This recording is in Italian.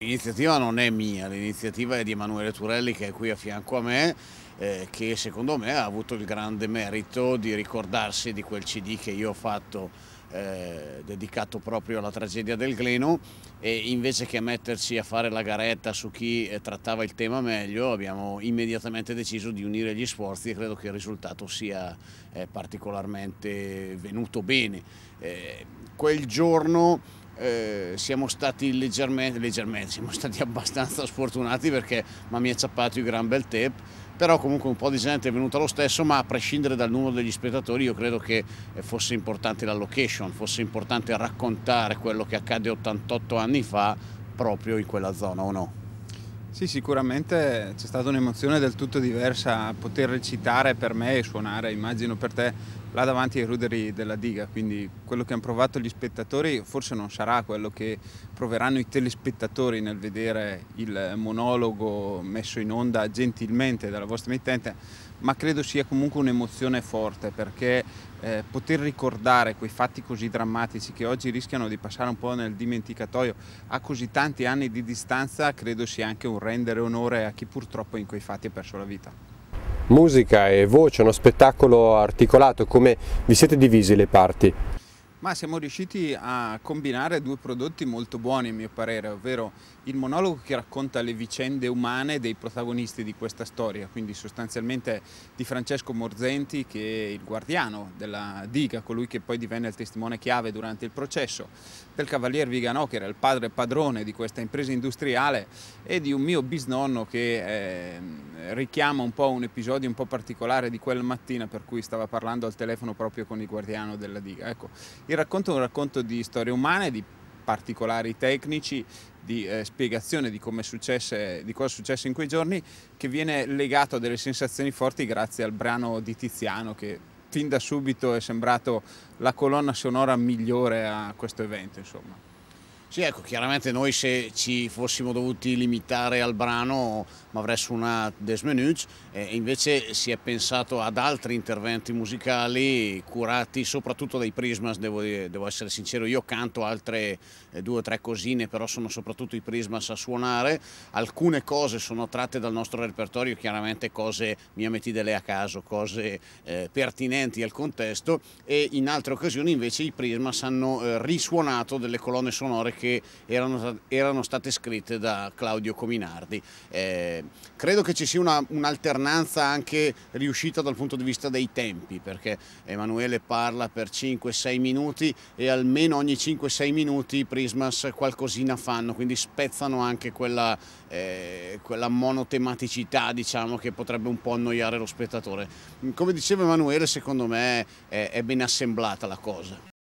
L'iniziativa non è mia, l'iniziativa è di Emanuele Turelli che è qui a fianco a me, eh, che secondo me ha avuto il grande merito di ricordarsi di quel CD che io ho fatto eh, dedicato proprio alla tragedia del Gleno e invece che metterci a fare la garetta su chi eh, trattava il tema meglio abbiamo immediatamente deciso di unire gli sforzi e credo che il risultato sia eh, particolarmente venuto bene. Eh, quel giorno eh, siamo stati leggermente, leggermente, siamo stati abbastanza sfortunati perché ma mi ha ciappato il gran bel tape però comunque un po' di gente è venuta lo stesso, ma a prescindere dal numero degli spettatori io credo che eh, fosse importante la location, fosse importante raccontare quello che accadde 88 anni fa proprio in quella zona o no. Sì, sicuramente c'è stata un'emozione del tutto diversa poter recitare per me e suonare, immagino per te, là davanti ai ruderi della diga, quindi quello che hanno provato gli spettatori forse non sarà quello che proveranno i telespettatori nel vedere il monologo messo in onda gentilmente dalla vostra emittente, ma credo sia comunque un'emozione forte perché eh, poter ricordare quei fatti così drammatici che oggi rischiano di passare un po' nel dimenticatoio a così tanti anni di distanza credo sia anche un rendere onore a chi purtroppo in quei fatti ha perso la vita. Musica e voce, uno spettacolo articolato, come vi siete divisi le parti? Ma siamo riusciti a combinare due prodotti molto buoni a mio parere, ovvero il monologo che racconta le vicende umane dei protagonisti di questa storia, quindi sostanzialmente di Francesco Morzenti che è il guardiano della diga, colui che poi divenne il testimone chiave durante il processo, del cavalier Viganò che era il padre padrone di questa impresa industriale e di un mio bisnonno che eh, richiama un po' un episodio un po' particolare di quella mattina per cui stava parlando al telefono proprio con il guardiano della diga. Ecco, il racconto è un racconto di storie umane, di particolari tecnici, di eh, spiegazione di, successe, di cosa è successo in quei giorni, che viene legato a delle sensazioni forti grazie al brano di Tiziano che fin da subito è sembrato la colonna sonora migliore a questo evento. Insomma. Sì, ecco, chiaramente noi se ci fossimo dovuti limitare al brano mi avrei suonato Des Menus e invece si è pensato ad altri interventi musicali curati soprattutto dai Prismas, devo, dire, devo essere sincero, io canto altre eh, due o tre cosine, però sono soprattutto i Prismas a suonare, alcune cose sono tratte dal nostro repertorio, chiaramente cose mia metidele a caso, cose eh, pertinenti al contesto e in altre occasioni invece i Prismas hanno eh, risuonato delle colonne sonore che erano, erano state scritte da Claudio Cominardi. Eh, credo che ci sia un'alternanza un anche riuscita dal punto di vista dei tempi, perché Emanuele parla per 5-6 minuti e almeno ogni 5-6 minuti i Prismas qualcosina fanno, quindi spezzano anche quella, eh, quella monotematicità diciamo, che potrebbe un po' annoiare lo spettatore. Come diceva Emanuele, secondo me è, è ben assemblata la cosa.